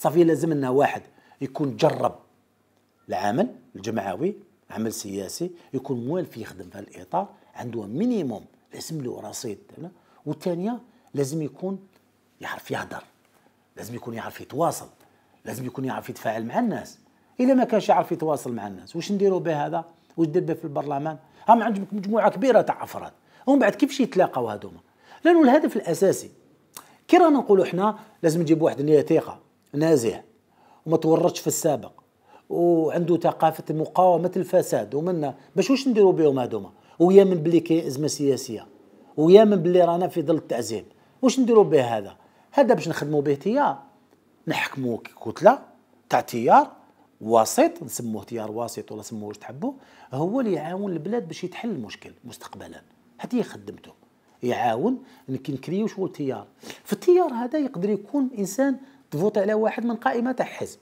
صافي لازم لنا واحد يكون جرب العمل الجمعوي عمل سياسي يكون موالف يخدم في الاطار عنده مينيموم لازم له رصيد والثانيه لازم يكون يعرف يهدر لازم يكون يعرف يتواصل لازم يكون يعرف يتفاعل مع الناس الا ما كانش يعرف يتواصل مع الناس واش نديروا به هذا واش ندير به في البرلمان ما عندك مجموعه كبيره تاع افراد ومن بعد كيفاش يتلاقاو هذوما لانه الهدف الاساسي كي رانا نقولوا حنا لازم نجيب واحد اللي ثقه نازح وما تورطش في السابق وعنده ثقافه مقاومه الفساد ومنا باش واش نديروا بهم هذوما ويامن بلي كاين ازمه سياسيه ويامن بلي رانا في ظل التعذيب واش نديروا به هذا هذا باش نخدموا به تيار نحكموا كتله تاع تيار وسيط نسموه تيار وسيط ولا سموه واش تحبوا هو اللي يعاون البلاد باش يتحل المشكل مستقبلا هذه هي خدمته يعاون انك نكريو هو التيار في التيار هذا يقدر يكون انسان تفوت على واحد من قائمه تاع حزب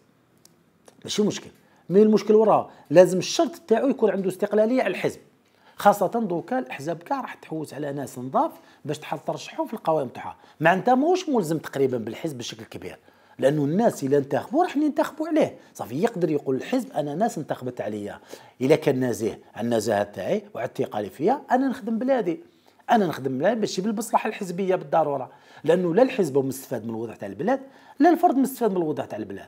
ماشي مشكل مي المشكل وراه لازم الشرط تاعو يكون عنده استقلاليه على الحزب خاصه دوكا الاحزاب كاع راح تحوس على ناس نظاف باش تحط ترشحهم في القوائم تاعها معناتها ماهوش ملزم تقريبا بالحزب بشكل كبير لانه الناس الا انتخبوا راح ينتخبوا عليه صافي يقدر يقول الحزب انا ناس انتخبت عليا الا كان نازيه على النزاهه تاعي وعلى اعتقالي فيها انا نخدم بلادي انا نخدم باش يجيب المصلحه الحزبيه بالضروره لانه لا الحزب مستفاد من الوضع تاع البلاد لا الفرد مستفاد من الوضع تاع البلاد